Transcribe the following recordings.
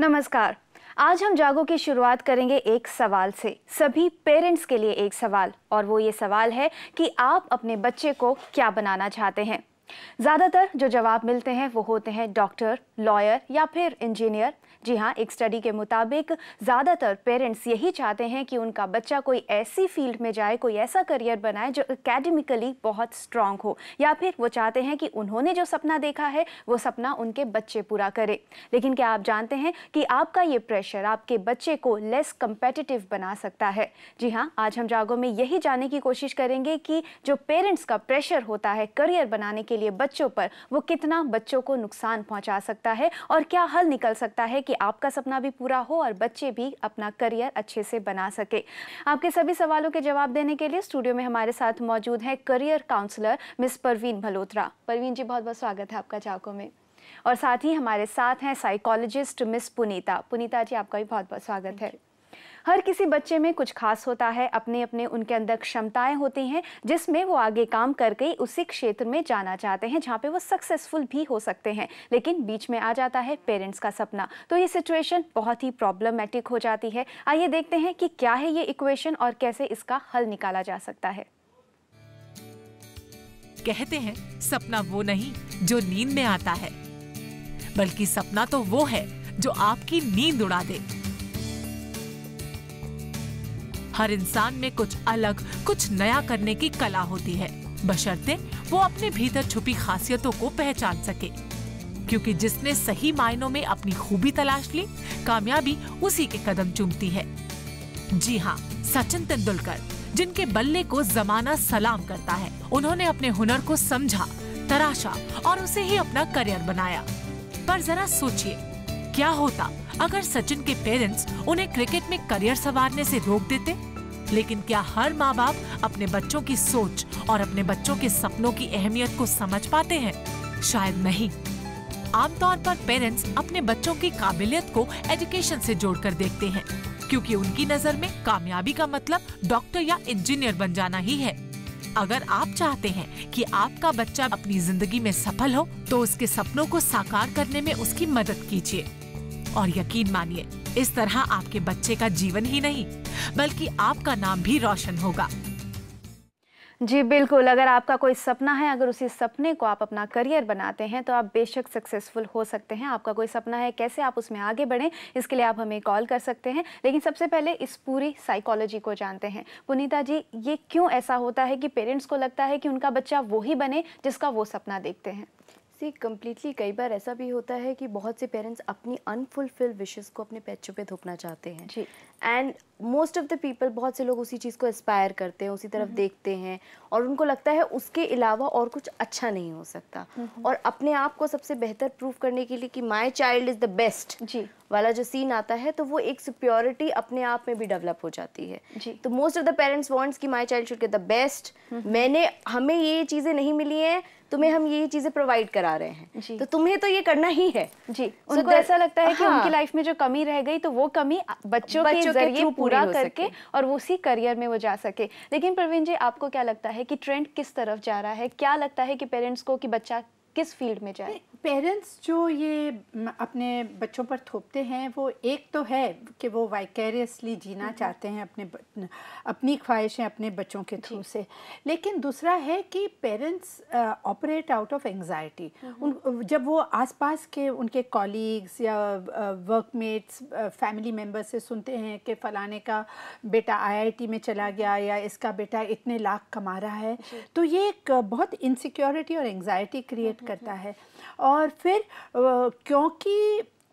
नमस्कार आज हम जागो की शुरुआत करेंगे एक सवाल से सभी पेरेंट्स के लिए एक सवाल और वो ये सवाल है कि आप अपने बच्चे को क्या बनाना चाहते हैं ज़्यादातर जो जवाब मिलते हैं वो होते हैं डॉक्टर लॉयर या फिर इंजीनियर जी हाँ एक स्टडी के मुताबिक ज़्यादातर पेरेंट्स यही चाहते हैं कि उनका बच्चा कोई ऐसी फील्ड में जाए कोई ऐसा करियर बनाए जो एकेडमिकली बहुत स्ट्रांग हो या फिर वो चाहते हैं कि उन्होंने जो सपना देखा है वो सपना उनके बच्चे पूरा करें लेकिन क्या आप जानते हैं कि आपका ये प्रेशर आपके बच्चे को लेस कंपेटिटिव बना सकता है जी हाँ आज हम जागो में यही जानने की कोशिश करेंगे कि जो पेरेंट्स का प्रेशर होता है करियर बनाने के लिए बच्चों पर वो कितना बच्चों को नुकसान पहुंचा सकता है और क्या हल निकल सकता है कि आपका सपना भी पूरा हो और बच्चे भी अपना करियर अच्छे से बना सके आपके सभी सवालों के जवाब देने के लिए स्टूडियो में हमारे साथ मौजूद हैं career counsellor Miss Parveen Malhotra Parveen ji बहुत बहुत स्वागत है आपका चाको में और साथ ही हमारे साथ हैं साइकोलॉजिस्ट मिस पुनीता पुनीता जी आपका भी बहुत बहुत स्वागत है हर किसी बच्चे में कुछ खास होता है अपने अपने उनके अंदर क्षमताएं होती हैं जिसमें वो आगे काम करके उसी क्षेत्र में जाना चाहते हैं जहाँ पे वो सक्सेसफुल भी हो सकते हैं लेकिन बीच में आ जाता है पेरेंट्स का सपना तो ये सिचुएशन बहुत ही प्रॉब्लमेटिक हो जाती है आइए देखते हैं कि क्या है ये इक्वेशन और कैसे इसका हल निकाला जा सकता है कहते हैं सपना वो नहीं जो नींद में आता है बल्कि सपना तो वो है जो आपकी नींद उड़ा दे हर इंसान में कुछ अलग कुछ नया करने की कला होती है बशर्ते वो अपने भीतर छुपी खासियतों को पहचान सके क्योंकि जिसने सही मायनों में अपनी खूबी तलाश ली कामयाबी उसी के कदम चूमती है जी हाँ सचिन तेंदुलकर जिनके बल्ले को जमाना सलाम करता है उन्होंने अपने हुनर को समझा तराशा और उसे ही अपना करियर बनाया पर जरा सोचिए क्या होता अगर सचिन के पेरेंट्स उन्हें क्रिकेट में करियर संवारने से रोक देते लेकिन क्या हर माँ बाप अपने बच्चों की सोच और अपने बच्चों के सपनों की अहमियत को समझ पाते हैं शायद नहीं आमतौर पर पेरेंट्स अपने बच्चों की काबिलियत को एजुकेशन से जोड़कर देखते हैं क्योंकि उनकी नज़र में कामयाबी का मतलब डॉक्टर या इंजीनियर बन जाना ही है अगर आप चाहते हैं कि आपका बच्चा अपनी जिंदगी में सफल हो तो उसके सपनों को साकार करने में उसकी मदद कीजिए और यकीन मानिए इस तरह आपके बच्चे का जीवन ही नहीं बल्कि आपका नाम भी रोशन होगा जी बिल्कुल अगर आपका कोई सपना है अगर उसी सपने को आप अपना करियर बनाते हैं तो आप बेशक सक्सेसफुल हो सकते हैं आपका कोई सपना है कैसे आप उसमें आगे बढ़ें इसके लिए आप हमें कॉल कर सकते हैं लेकिन सबसे पहले इस पूरी साइकोलॉजी को जानते हैं पुनीता जी ये क्यों ऐसा होता है कि पेरेंट्स को लगता है कि उनका बच्चा वो ही बने जिसका वो सपना देखते हैं सी कम्प्लीटली कई बार ऐसा भी होता है कि बहुत से पेरेंट्स अपनी अनफुलफिल विशेज़ को अपने पैचों पे धोपना चाहते हैं and most of the people बहुत से लोग उसी चीज़ को एस्पायर करते हैं उसी तरफ हम्म। देखते हैं और उनको लगता है उसके अलावा और कुछ अच्छा नहीं हो सकता हम्म। और अपने आप को सबसे बेहतर प्रूव करने के लिए कि my child is the best जी वाला जो सीन आता है तो वो एक सुप्योरिटी अपने आप में भी डेवलप हो जाती है जी तो most of the parents wants कि my child should get the best मैंने हमें ये चीज़ें नहीं मिली हैं तुम्हें हम ये चीजें प्रोवाइड करा रहे हैं तो तुम्हें तो ये करना ही है जी उनको ऐसा लगता है हाँ, कि उनकी लाइफ में जो कमी रह गई तो वो कमी बच्चों, बच्चों के, के जरिए पूरा करके और उसी करियर में वो जा सके लेकिन प्रवीण जी आपको क्या लगता है कि ट्रेंड किस तरफ जा रहा है क्या लगता है कि पेरेंट्स को कि बच्चा किस फील्ड में जाए पेरेंट्स जो ये अपने बच्चों पर थोपते हैं वो एक तो है कि वो वाइकेरियसली जीना हम्म। चाहते हैं अपने अपनी ख्वाहिशें अपने बच्चों के थ्रू से लेकिन दूसरा है कि parents operate out of anxiety जब वो आसपास के उनके कॉलीग्स या वर्कमेट्स फैमिली मेम्बर्स से सुनते हैं कि फ़लाने का बेटा आईआईटी में चला गया या इसका बेटा इतने लाख कमा रहा है तो ये एक बहुत इनसिक्योरिटी और एंगजाइटी क्रिएट करता है और फिर क्योंकि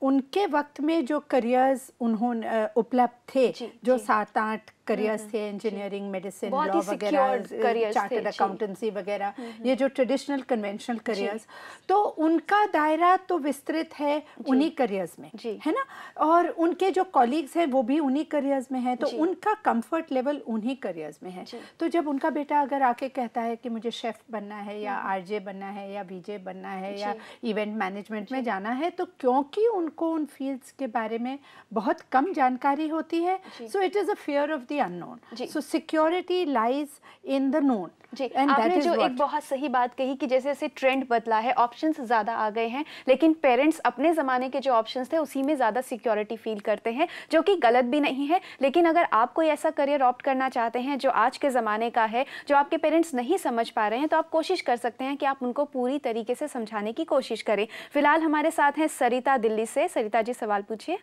उनके वक्त में जो करियर्स उन्होंने उपलब्ध थे जो सात आठ करियर्स थे इंजीनियरिंग मेडिसिन लॉ वगैरह चार्टर्ड अकाउंटेंसी uh, वगैरह हम्म, हम्म। ये जो ट्रेडिशनल कन्वेंशनल करियर्स तो उनका दायरा तो विस्तृत है उन्हीं करियर्स में है ना और उनके जो कॉलीग्स हैं वो भी उन्हीं करियर्स में हैं तो उनका कंफर्ट लेवल उन्हीं करियर्स में है तो जब उनका बेटा अगर आके कहता है कि मुझे शेफ़ बनना है या आर हम्म, बनना है या बीजे बनना है या इवेंट मैनेजमेंट में जाना है तो क्योंकि उनको उन फील्ड्स के बारे में बहुत कम जानकारी होती है so it is a fear of the the unknown. जी. So security lies in the known. जी आपने जो एक बहुत सही बात कही कि जैसे जैसे ट्रेंड बदला है ऑप्शंस ज़्यादा आ गए हैं लेकिन पेरेंट्स अपने ज़माने के जो ऑप्शंस थे उसी में ज़्यादा सिक्योरिटी फील करते हैं जो कि गलत भी नहीं है लेकिन अगर आप कोई ऐसा करियर ऑप्ट करना चाहते हैं जो आज के ज़माने का है जो आपके पेरेंट्स नहीं समझ पा रहे हैं तो आप कोशिश कर सकते हैं कि आप उनको पूरी तरीके से समझाने की कोशिश करें फिलहाल हमारे साथ हैं सरिता दिल्ली से सरिता जी सवाल पूछिए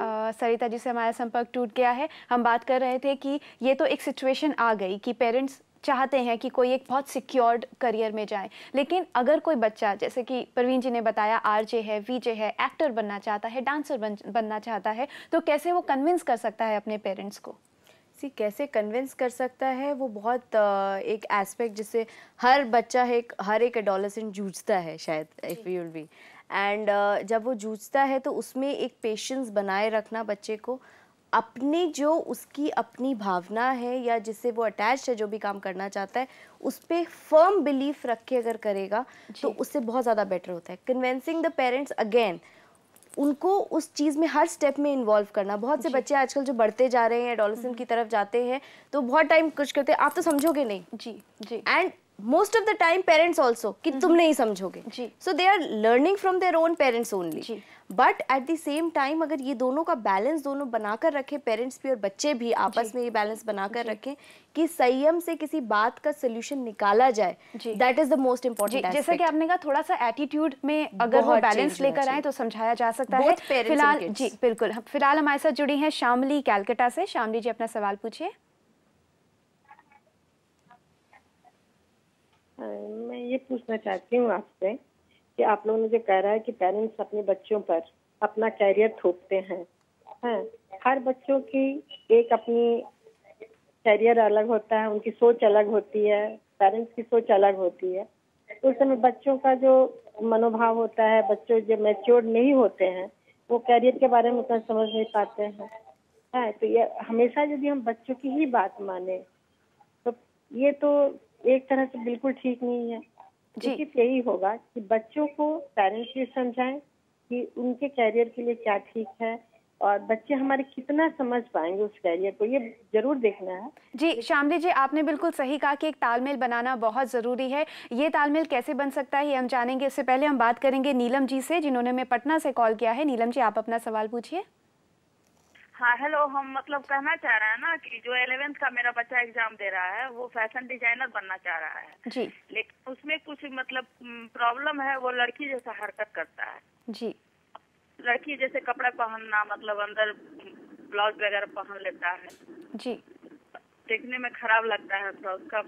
सरिता जी से हमारा संपर्क टूट गया है हम बात कर रहे थे कि ये तो एक सिचुएशन आ गई कि पेरेंट्स चाहते हैं कि कोई एक बहुत सिक्योर्ड करियर में जाए लेकिन अगर कोई बच्चा जैसे कि प्रवीण जी ने बताया आरजे है वीजे है एक्टर बनना चाहता है डांसर बन बनना चाहता है तो कैसे वो कन्विंस कर सकता है अपने पेरेंट्स को सी कैसे कन्विंस कर सकता है वो बहुत एक एस्पेक्ट जिसे हर बच्चा है हर एक एडोलसेंट जूझता है शायद if you will be and uh, जब वो जूझता है तो उसमें एक पेशेंस बनाए रखना बच्चे को अपने जो उसकी अपनी भावना है या जिससे वो अटैच है जो भी काम करना चाहता है उस पर फर्म बिलीफ रख के अगर करेगा तो उससे बहुत ज़्यादा बेटर होता है कन्वेंसिंग द पेरेंट्स अगेन उनको उस चीज़ में हर स्टेप में इन्वॉल्व करना बहुत से बच्चे आजकल जो बढ़ते जा रहे हैं एडोलसेंट हम्म। की तरफ जाते हैं तो बहुत टाइम कुछ करते हैं आप तो समझोगे नहीं जी जी and most of the time parents also कि तुम mm-hmm. नहीं समझोगे so they are learning from their own parents only but at the same time अगर ये दोनों का बैलेंस दोनों बनाकर रखें पेरेंट्स भी और बच्चे भी आपस में ये बैलेंस बनाकर रखें कि संयम से किसी बात का सोल्यूशन निकाला जाए that is the most important जैसा कि आपने कहा थोड़ा सा एटीट्यूड में अगर वो बैलेंस लेकर आए तो समझाया जा सकता है फिलहाल जी बिल्कुल फिलहाल हमारे साथ जुड़ी है शामली कैलकटा से शामली जी अपना सवाल पूछिए हाँ, मैं ये पूछना चाहती हूँ आपसे कि आप लोगों ने जो कह रहा है कि पेरेंट्स अपने बच्चों पर अपना कैरियर थोपते हैं हाँ, हर बच्चों की एक अपनी कैरियर अलग होता है उनकी सोच अलग होती है पेरेंट्स की सोच अलग होती है उस समय बच्चों का जो मनोभाव होता है बच्चों जो मेच्योर नहीं होते हैं वो कैरियर के बारे में उतना समझ नहीं पाते हैं है हाँ, तो ये हमेशा यदि हम बच्चों की ही बात माने तो ये तो एक तरह से बिल्कुल ठीक नहीं है जी यही होगा कि बच्चों को पेरेंट्स भी समझाएं कि उनके कैरियर के लिए क्या ठीक है और बच्चे हमारे कितना समझ पाएंगे उस कैरियर को ये जरूर देखना है जी शामली जी आपने बिल्कुल सही कहा कि एक तालमेल बनाना बहुत ज़रूरी है ये तालमेल कैसे बन सकता है ये हम जानेंगे इससे पहले हम बात करेंगे नीलम जी से जिन्होंने हमें पटना से कॉल किया है नीलम जी आप अपना सवाल पूछिए हाँ हेलो हम मतलब कहना चाह रहे हैं ना कि जो एलेवेंथ का मेरा बच्चा एग्जाम दे रहा है वो फैशन डिजाइनर बनना चाह रहा है जी लेकिन उसमें कुछ मतलब प्रॉब्लम है वो लड़की जैसा हरकत करता है जी लड़की जैसे कपड़ा पहनना मतलब अंदर ब्लाउज वगैरह पहन लेता है जी देखने में खराब लगता है थोड़ा तो उसका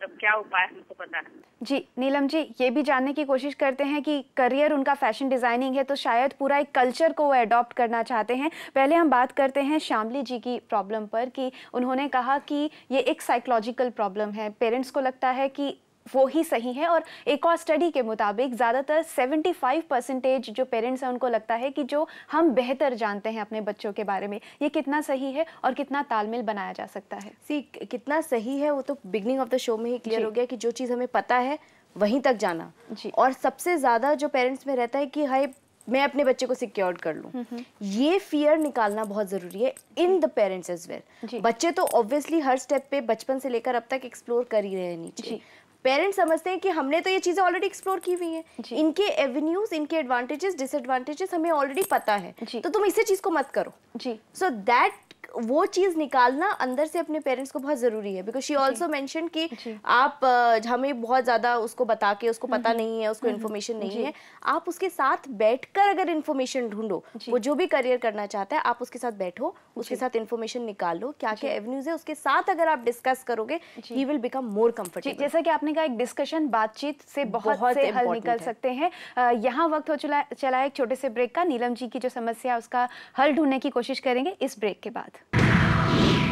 तो क्या उपाय हमको पता है जी नीलम जी ये भी जानने की कोशिश करते हैं कि करियर उनका फैशन डिजाइनिंग है तो शायद पूरा एक कल्चर को वो एडॉप्ट करना चाहते हैं पहले हम बात करते हैं शामली जी की प्रॉब्लम पर कि उन्होंने कहा कि ये एक साइकोलॉजिकल प्रॉब्लम है पेरेंट्स को लगता है कि वो ही सही है और एक और स्टडी के मुताबिक ज़्यादातर 75 परसेंटेज जो पेरेंट्स हैं उनको लगता है कि जो हम बेहतर जानते हैं अपने बच्चों के बारे में ये कितना सही है और कितना तालमेल बनाया जा सकता है सी कितना सही है वो तो बिगनिंग ऑफ द शो में ही क्लियर हो गया कि जो चीज़ हमें पता है वहीं तक जाना और सबसे ज़्यादा जो पेरेंट्स में रहता है कि हाई मैं अपने बच्चे को सिक्योर्ड कर लूँ हम्म, हम्म। ये फियर निकालना बहुत ज़रूरी है in the parents as well बच्चे तो ऑब्वियसली हर स्टेप पे बचपन से लेकर अब तक एक्सप्लोर कर ही रहे हैं नीचे पेरेंट्स समझते हैं कि हमने तो ये चीज़ें ऑलरेडी एक्सप्लोर की हुई हैं इनके एवेन्यूज इनके एडवांटेजेस डिसएडवांटेजेस हमें ऑलरेडी पता है तो तुम इसी चीज़ को मत करो जी सो दैट वो चीज़ निकालना अंदर से अपने पेरेंट्स को बहुत ज़रूरी है बिकॉज शी ऑल्सो मैंशन कि आप हमें बहुत ज़्यादा उसको बता के उसको पता हम्म। नहीं है उसको इन्फॉर्मेशन हम्म। नहीं है आप उसके साथ बैठ अगर इन्फॉर्मेशन ढूंढो वो जो भी करियर करना चाहता है आप उसके साथ बैठो उसके साथ इन्फॉर्मेशन निकालो क्या क्या एवेन्यूज है उसके साथ अगर आप डिस्कस करोगे he will become more comfortable जैसा कि आपने कहा एक डिस्कशन बातचीत से बहुत, बहुत से हल निकल है। सकते हैं यहाँ वक्त हो चला चला एक छोटे से ब्रेक का नीलम जी की जो समस्या है उसका हल ढूंढने की कोशिश करेंगे इस ब्रेक के बाद Wow.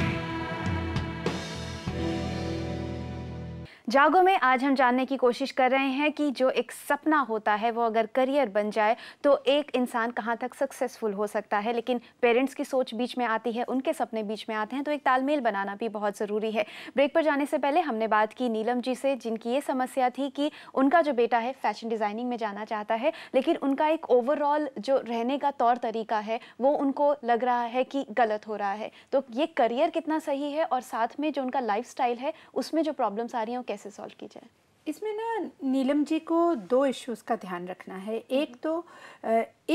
जागो में आज हम जानने की कोशिश कर रहे हैं कि जो एक सपना होता है वो अगर करियर बन जाए तो एक इंसान कहाँ तक सक्सेसफुल हो सकता है लेकिन पेरेंट्स की सोच बीच में आती है उनके सपने बीच में आते हैं तो एक तालमेल बनाना भी बहुत ज़रूरी है ब्रेक पर जाने से पहले हमने बात की नीलम जी से जिनकी ये समस्या थी कि उनका जो बेटा है फैशन डिज़ाइनिंग में जाना चाहता है लेकिन उनका एक ओवरऑल जो रहने का तौर तरीका है वो उनको लग रहा है कि गलत हो रहा है तो ये करियर कितना सही है और साथ में जो उनका लाइफ है उसमें जो प्रॉब्लम्स आ रही हैं कैसे सॉल्व की जाए इसमें ना नीलम जी को दो इश्यूज का ध्यान रखना है एक तो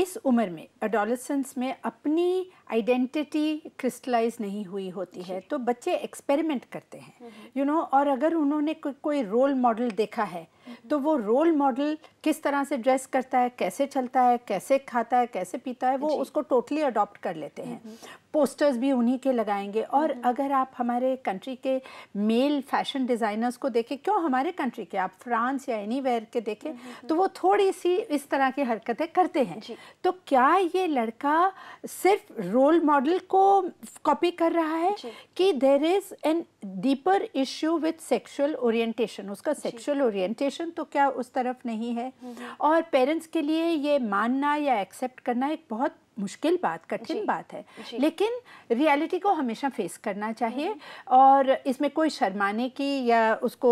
इस उम्र में अडोलसेंस में अपनी आइडेंटिटी क्रिस्टलाइज नहीं हुई होती है तो बच्चे एक्सपेरिमेंट करते हैं you hmm, hmm. you know know, और अगर उन्होंने को, कोई रोल मॉडल देखा है हम्म, तो वो रोल मॉडल किस तरह से ड्रेस करता है कैसे चलता है कैसे खाता है कैसे पीता है वो उसको टोटली अडॉप्ट कर लेते हैं पोस्टर्स भी उन्हीं के लगाएंगे और अगर आप हमारे कंट्री के मेल फैशन डिज़ाइनर्स को देखें क्यों हमारे कंट्री के आप फ्रांस या एनी के देखें तो वो थोड़ी सी इस तरह की हरकतें करते हैं तो क्या ये लड़का सिर्फ रोल मॉडल को कॉपी कर रहा है कि there is an deeper issue with sexual orientation उसका सेक्सुअल ओरिएंटेशन तो क्या उस तरफ नहीं है हम्म। और पेरेंट्स के लिए ये मानना या एक्सेप्ट करना एक बहुत मुश्किल बात कठिन बात है लेकिन रियलिटी को हमेशा फेस करना चाहिए हम्म। और इसमें कोई शर्माने की या उसको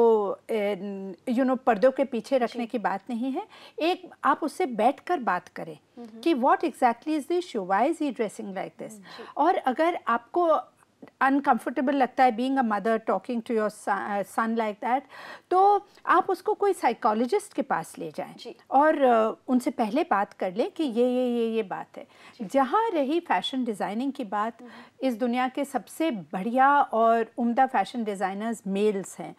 यू नो पर्दों के पीछे रखने की बात नहीं है एक आप उससे बैठकर बात करें हम्म। कि what exactly is this show why is he dressing like this और अगर आपको अनकंफर्टेबल लगता है being a mother talking to your son like that तो आप उसको कोई साइकोलॉजिस्ट के पास ले जाएं और uh, उनसे पहले बात कर लें कि ये ये ये ये बात है जहाँ रही फैशन डिज़ाइनिंग की बात हम्म। इस दुनिया के सबसे बढ़िया और उम्दा फैशन डिज़ाइनर्स मेल्स हैं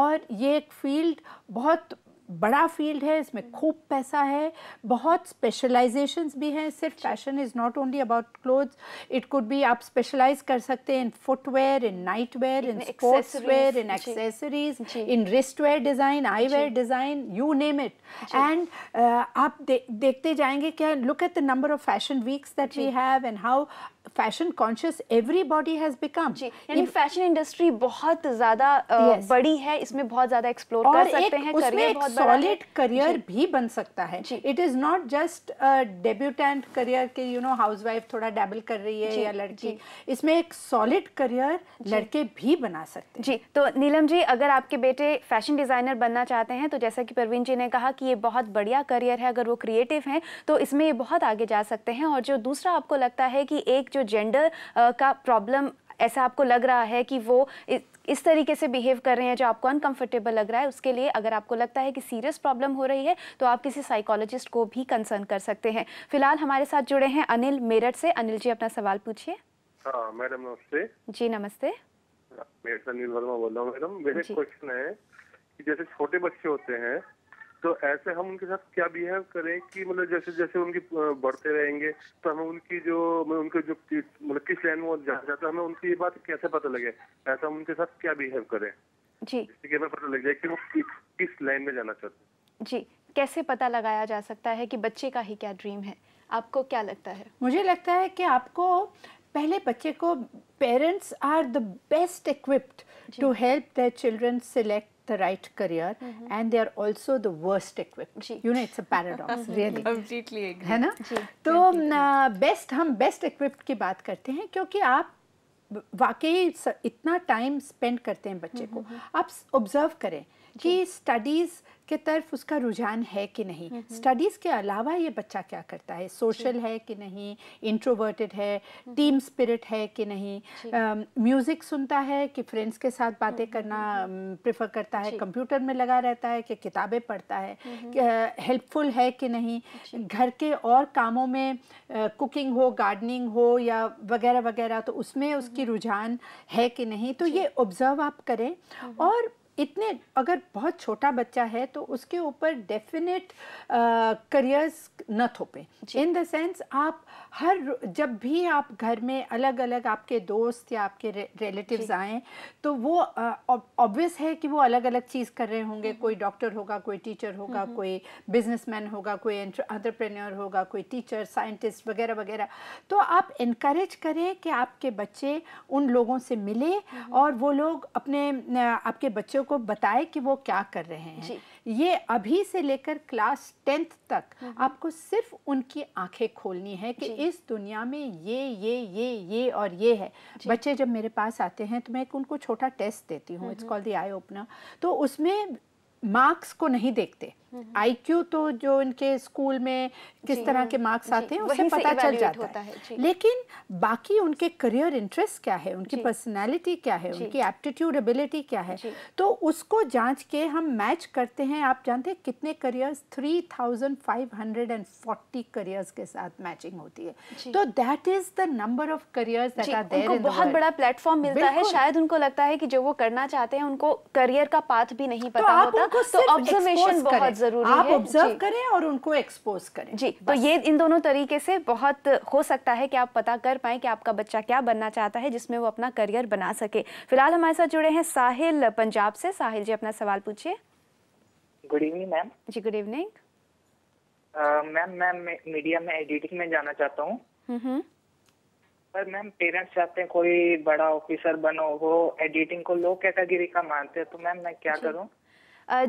और ये एक फील्ड बहुत बड़ा फील्ड है इसमें खूब पैसा है बहुत स्पेशलाइजेशन भी हैं सिर्फ fashion is not only about clothes it could भी आप स्पेशलाइज कर सकते हैं in footwear in night wear in sports wear in accessories in wrist wear design eye wear design you name it and आप दे, देखते जाएंगे क्या look at the number of fashion weeks that we have and how fashion conscious everybody has become यानी fashion industry बहुत ज्यादा yes. बड़ी है इसमें बहुत ज्यादा एक्सप्लोर कर सकते एक, हैं उसमें एक सॉलिड करियर भी बन सकता है it is not just debutante career के यू नो हाउसवाइफ थोड़ा डेबल कर रही है या लड़की इसमें एक सॉलिड करियर लड़के भी बना सकते हैं जी तो नीलम जी अगर आपके बेटे फैशन डिजाइनर बनना चाहते हैं तो जैसा कि प्रवीण जी ने कहा कि ये बहुत बढ़िया करियर है अगर वो क्रिएटिव हैं तो इसमें ये बहुत आगे जा सकते हैं और जो दूसरा आपको लगता है कि एक जो जेंडर uh, का प्रॉब्लम ऐसा आपको लग रहा है कि वो इस तरीके से बिहेव कर रहे हैं जो आपको अनकंफर्टेबल लग रहा है उसके लिए अगर आपको लगता है कि सीरियस प्रॉब्लम हो रही है तो आप किसी साइकोलॉजिस्ट को भी कंसर्न कर सकते हैं फिलहाल हमारे साथ जुड़े हैं अनिल मेरठ से अनिल जी अपना सवाल पूछिए हाँ, मैडम नमस्ते जी नमस्ते मैं अनिल वर्मा बोल रहा हूँ मैडम मेरे क्वेश्चन है कि जैसे छोटे बच्चे होते हैं तो ऐसे हम उनके साथ क्या बिहेव करें कि मतलब जैसे जैसे उनकी बढ़ते रहेंगे तो हमें उनकी जो मतलब उनके जो मतलब किस लाइन में वो जाना चाहते हमें उनकी ये बात कैसे पता लगे ऐसा हम उनके साथ क्या बिहेव करें जी जिससे कि हमें पता लग जाए कि वो कि, किस लाइन में जाना चाहते हैं जी कैसे पता लगाया जा सकता है कि बच्चे का ही क्या ड्रीम है आपको क्या लगता है मुझे लगता है कि आपको पहले बच्चे को parents are the best equipped to help the children select the right career mm -hmm. and they are also the worst equipped जी. you know it's a paradox really completely agree है ना तो best hum best equipped ki baat karte hain kyunki aap वाकई इतना time spend करते हैं बच्चे को आप ऑब्जर्व करें कि स्टडीज़ के तरफ उसका रुझान है कि नहीं स्टडीज़ हम्म, हम्म। के अलावा ये बच्चा क्या करता है सोशल है कि नहीं इंट्रोवर्टेड है टीम हम्म, स्पिरिट है कि नहीं म्यूज़िक सुनता है कि फ्रेंड्स के साथ बातें करना प्रेफर करता है कंप्यूटर में लगा रहता है कि किताबें पढ़ता है हेल्पफुल है कि नहीं घर के और कामों में कुकिंग हो गार्डनिंग हो या वगैरह वगैरह तो उसमें उसकी रुझान है कि नहीं तो ये ऑब्ज़र्व आप करें और इतने अगर बहुत छोटा बच्चा है तो उसके ऊपर डेफिनेट करियर्स न थोपें इन द सेंस आप हर जब भी आप घर में अलग अलग आपके दोस्त या आपके रे, रिलेटिव्स आएँ तो वो ऑब्वियस है कि वो अलग अलग चीज़ कर रहे होंगे हम्म। कोई डॉक्टर होगा कोई टीचर हम्म, हम्म। होगा कोई बिजनेसमैन होगा कोई एंट्रप्रेन्योर होगा कोई टीचर साइंटिस्ट वगैरह वगैरह तो आप इनक्रेज करें कि आपके बच्चे उन लोगों से मिले और वो लोग अपने आपके बच्चों बच्चों को बताए कि वो क्या कर रहे हैं ये अभी से लेकर क्लास टेंथ तक हम्म, हम्म। आपको सिर्फ उनकी आंखें खोलनी है कि इस दुनिया में ये ये ये ये और ये है बच्चे जब मेरे पास आते हैं तो मैं उनको छोटा टेस्ट देती हूँ it's call the eye opener तो उसमें मार्क्स को नहीं देखते आईक्यू तो जो इनके स्कूल में किस तरह के मार्क्स हाँ। आते हैं उससे पता चल जाता होता है, है लेकिन बाकी उनके करियर इंटरेस्ट क्या है उनकी पर्सनालिटी क्या है उनकी एप्टीट्यूड एबिलिटी क्या है तो उसको जांच के हम मैच करते हैं आप जानते हैं कितने careers three thousand five hundred and forty careers के साथ मैचिंग होती है तो that is the number of careers बहुत बड़ा प्लेटफॉर्म मिलता है शायद उनको लगता है कि जो वो करना चाहते हैं उनको करियर का पाथ भी नहीं तो पता होता तो ऑब्जर्वेशन बहुत जरूरी आप है आप ऑब्जर्व करें और उनको एक्सपोज करें जी तो ये इन दोनों तरीके से बहुत हो सकता है कि आप पता कर पाए कि आपका बच्चा क्या बनना चाहता है जिसमें वो अपना करियर बना सके फिलहाल हमारे साथ जुड़े हैं साहिल पंजाब से साहिल जी अपना सवाल पूछिए गुड इवनिंग मैम जी good evening ma'am ma'am media में एडिटिंग में जाना चाहता हूँ हम्म, हम्म। पर मैम पेरेंट्स चाहते हैं कोई बड़ा ऑफिसर बनो वो एडिटिंग को लो कैटेगरी का मानते हैं तो मैम मैं क्या करूँ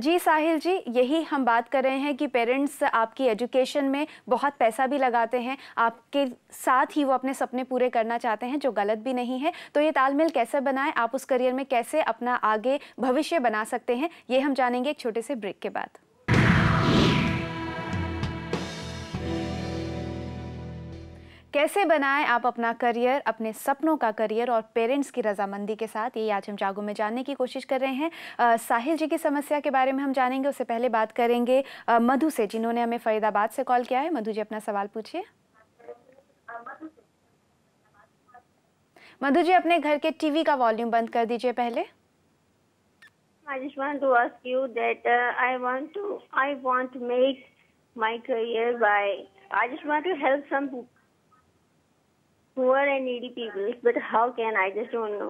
जी साहिल जी यही हम बात कर रहे हैं कि पेरेंट्स आपकी एजुकेशन में बहुत पैसा भी लगाते हैं आपके साथ ही वो अपने सपने पूरे करना चाहते हैं जो गलत भी नहीं है तो ये तालमेल कैसे बनाएं आप उस करियर में कैसे अपना आगे भविष्य बना सकते हैं ये हम जानेंगे एक छोटे से ब्रेक के बाद कैसे बनाएं आप अपना करियर अपने सपनों का करियर और पेरेंट्स की रजामंदी के साथ ये आज हम जागो में जानने की कोशिश कर रहे हैं आ, साहिल जी की समस्या के बारे में हम जानेंगे उससे पहले बात करेंगे आ, मधु से जिन्होंने हमें फरीदाबाद से कॉल किया है मधु जी अपना सवाल पूछिए मधु जी अपने घर के टीवी का वॉल्यूम बंद कर दीजिए पहले I just want to ask you that uh, I want to I want to make my career by I just want to help some poor and needy people but how can I just don't know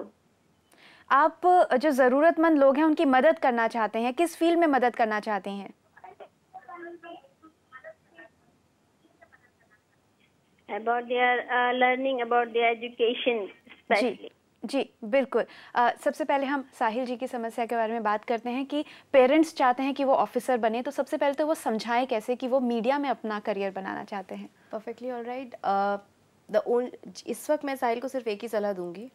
आप जो ज़रूरतमंद लोग हैं उनकी मदद करना चाहते हैं किस फील्ड में मदद करना चाहते हैं about their learning about their education जी बिल्कुल uh, सबसे पहले हम साहिल जी की समस्या के बारे में बात करते हैं कि पेरेंट्स चाहते हैं कि वो ऑफिसर बने तो सबसे पहले तो वो समझाएं कैसे कि वो मीडिया में अपना करियर बनाना चाहते हैं परफेक्टली ऑल राइट द इस वक्त मैं साहिल को सिर्फ एक ही सलाह दूंगी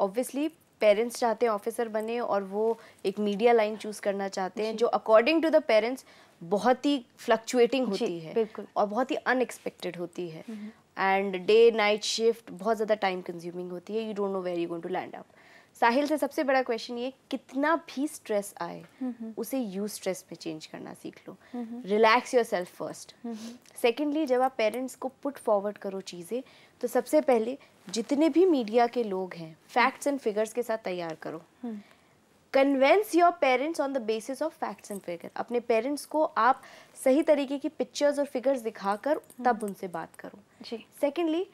ऑब्वियसली पेरेंट्स चाहते हैं ऑफिसर बने और वो एक मीडिया लाइन चूज करना चाहते हैं जो अकॉर्डिंग टू द पेरेंट्स बहुत ही फ्लक्चुएटिंग होती है और बहुत ही अनएक्सपेक्टेड होती है एंड डे नाइट शिफ्ट बहुत ज़्यादा टाइम कंज्यूमिंग होती है you don't know where you going to land up Sahil से सबसे बड़ा क्वेश्चन ये कितना भी स्ट्रेस आए उसे यू स्ट्रेस में चेंज करना सीख लो relax yourself first secondly जब आप पेरेंट्स को पुट फॉरवर्ड करो चीज़ें तो सबसे पहले जितने भी मीडिया के लोग हैं फैक्ट्स एंड फिगर्स के साथ तैयार करो convince your parents on the basis of facts and figure अपने पेरेंट्स को आप सही तरीके की पिक्चर्स और फिगर्स दिखाकर तब हम्म। उनसे बात करो जी सेकेंडली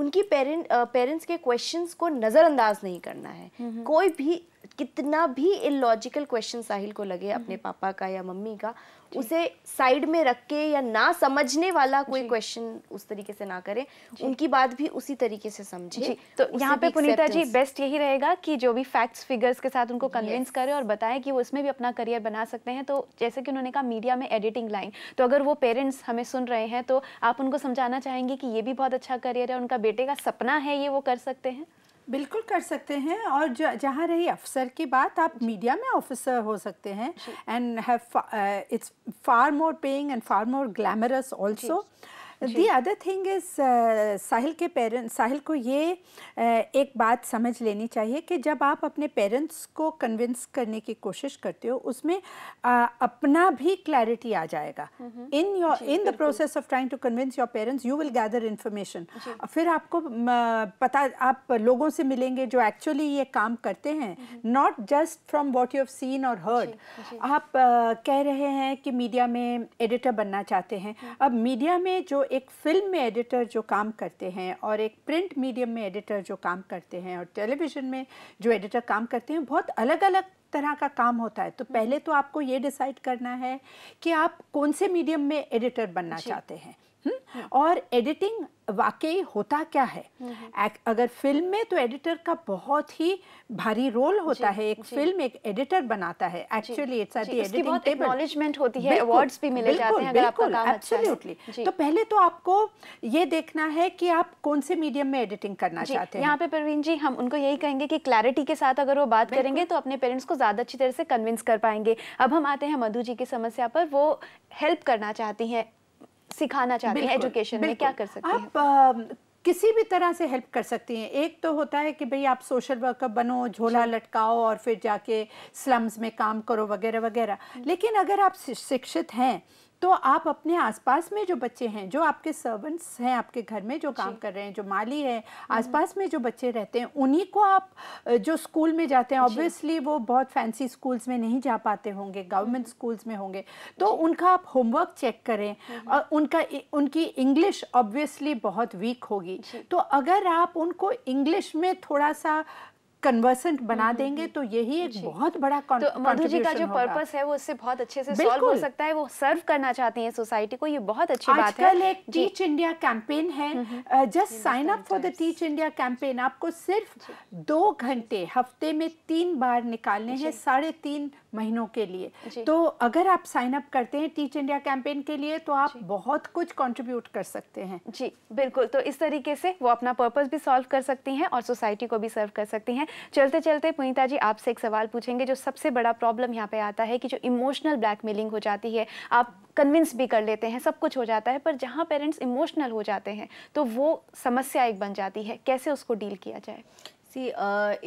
उनकी पेरेंट पेरेंट्स के क्वेश्चंस को नज़रअंदाज नहीं करना है हम्म, हम्म। कोई भी कितना भी इलॉजिकल क्वेश्चन साहिल को लगे अपने हम्म। पापा का या मम्मी का उसे साइड में रख के या ना समझने वाला कोई क्वेश्चन उस तरीके से ना करें उनकी बात भी उसी तरीके से समझे तो यहाँ पे पुनीता जी बेस्ट यही रहेगा कि जो भी फैक्ट्स फिगर्स के साथ उनको कन्विंस करें और बताएं कि वो इसमें भी अपना करियर बना सकते हैं तो जैसे कि उन्होंने कहा मीडिया में एडिटिंग लाइन तो अगर वो पेरेंट्स हमें सुन रहे हैं तो आप उनको समझाना चाहेंगे कि ये भी बहुत अच्छा करियर है उनका बेटे का सपना है ये वो कर सकते हैं बिल्कुल कर सकते हैं और जहाँ रही अफसर की बात आप मीडिया में ऑफिसर हो सकते हैं and have it's far more paying and far more glamorous also the other thing is Sahil के पेरेंट्स साहिल को ये uh, एक बात समझ लेनी चाहिए कि जब आप अपने पेरेंट्स को कन्विंस करने की कोशिश करते हो उसमें uh, अपना भी क्लैरिटी आ जाएगा in your in the process of trying to convince your parents you will gather information फिर आपको uh, पता आप लोगों से मिलेंगे जो एक्चुअली ये काम करते हैं not just from what you have seen और हर्ड आप uh, कह रहे हैं कि मीडिया में एडिटर बनना चाहते हैं हम्म। अब मीडिया में जो एक फ़िल्म में एडिटर जो काम करते हैं और एक प्रिंट मीडियम में एडिटर जो काम करते हैं और टेलीविज़न में जो एडिटर काम करते हैं बहुत अलग अलग तरह का काम होता है तो हम्म। पहले तो आपको ये डिसाइड करना है कि आप कौन से मीडियम में एडिटर बनना चाहते हैं और एडिटिंग वाकई होता क्या है अगर फिल्म में तो एडिटर का बहुत ही भारी रोल होता है एक फिल्म एक एडिटर बनाता है एक्चुअली इट्स एडिटिंग होती है अवार्ड्स भी मिले जाते हैं अच्छा तो पहले तो आपको ये देखना है कि आप कौन से मीडियम में एडिटिंग करना चाहते हैं यहाँ पे प्रवीण जी हम उनको यही कहेंगे कि क्लैरिटी के साथ अगर वो बात करेंगे तो अपने पेरेंट्स को ज़्यादा अच्छी तरह से कन्विंस कर पाएंगे अब हम आते हैं मधु जी की समस्या पर वो हेल्प करना चाहती हैं सिखाना चाहते हैं एजुकेशन में क्या कर सकते हैं आप किसी भी तरह से हेल्प कर सकती हैं एक तो होता है कि भाई आप सोशल वर्कर बनो झोला लटकाओ और फिर जाके स्लम्स में काम करो वगैरह वगैरह hmm. लेकिन अगर आप शिक्षित हैं तो आप अपने आसपास में जो बच्चे हैं जो आपके सर्वेंट्स हैं आपके घर में जो काम कर रहे हैं जो माली है हम्म। आसपास में जो बच्चे रहते हैं उन्हीं को आप जो स्कूल में जाते हैं ऑब्वियसली वो बहुत फैंसी स्कूल्स में नहीं जा पाते होंगे गवर्नमेंट हम्म। स्कूल्स में होंगे तो उनका आप होमवर्क चेक करें हम्म। और उनका उनकी इंग्लिश ऑब्वियसली बहुत वीक होगी तो अगर आप उनको इंग्लिश में थोड़ा सा कन्वर्सेंट बना हम्म, हम्म, देंगे हम्म। तो यही एक बहुत बड़ा तो मधु जी का जो पर्पस है वो इससे बहुत अच्छे से सॉल्व हो सकता है वो सर्व करना चाहती है सोसाइटी को ये बहुत अच्छी बात है एक टीच इंडिया कैंपेन है just sign up for the teach India campaign आपको सिर्फ दो घंटे हफ्ते में तीन बार निकालने हैं साढ़े तीन महीनों के लिए तो अगर आप साइन अप करते हैं टीच इंडिया कैंपेन के लिए तो आप बहुत कुछ कंट्रीब्यूट कर सकते हैं जी बिल्कुल तो इस तरीके से वो अपना पर्पस भी सॉल्व कर सकती हैं और सोसाइटी को भी सर्व कर सकती हैं चलते चलते पुनीता जी आपसे एक सवाल पूछेंगे जो सबसे बड़ा प्रॉब्लम यहाँ पे आता है कि जो इमोशनल ब्लैकमेलिंग हो जाती है आप कन्विंस भी कर लेते हैं सब कुछ हो जाता है पर जहाँ पेरेंट्स इमोशनल हो जाते हैं तो वो समस्या एक बन जाती है कैसे उसको डील किया जाए सी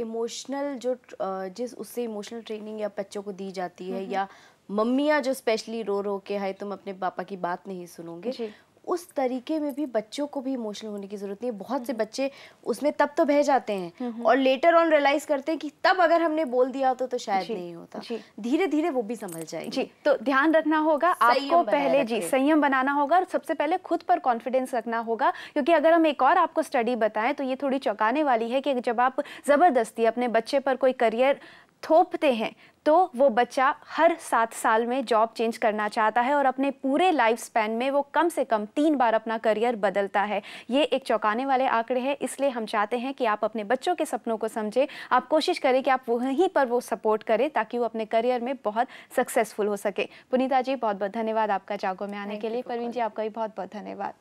इमोशनल uh, जो uh, जिस उससे इमोशनल ट्रेनिंग या बच्चों को दी जाती है या मम्मियाँ जो स्पेशली रो रो के हाय तुम अपने पापा की बात नहीं सुनोगे उस तरीके में भी बच्चों को भी इमोशनल होने की ज़रूरत नहीं है बहुत से बच्चे उसमें तब तो बह जाते हैं हम्म, हम्म। और लेटर ऑन रियलाइज करते हैं कि तब अगर हमने बोल दिया होता तो शायद नहीं होता धीरे धीरे वो भी समझ जाए जी तो ध्यान रखना होगा आपको पहले जी संयम बनाना होगा और सबसे पहले खुद पर कॉन्फिडेंस रखना होगा क्योंकि अगर हम एक और आपको स्टडी बताएं तो ये थोड़ी चौंकाने वाली है कि जब आप ज़बरदस्ती अपने बच्चे पर कोई करियर थोपते हैं तो वो बच्चा हर सात साल में जॉब चेंज करना चाहता है और अपने पूरे लाइफ स्पैन में वो कम से कम तीन बार अपना करियर बदलता है ये एक चौंकाने वाले आंकड़े हैं इसलिए हम चाहते हैं कि आप अपने बच्चों के सपनों को समझें आप कोशिश करें कि आप वहीं पर वो सपोर्ट करें ताकि वो अपने करियर में बहुत सक्सेसफुल हो सके पुनीता जी बहुत बहुत धन्यवाद आपका जागो में आने के लिए परवीन जी आपका भी बहुत बहुत धन्यवाद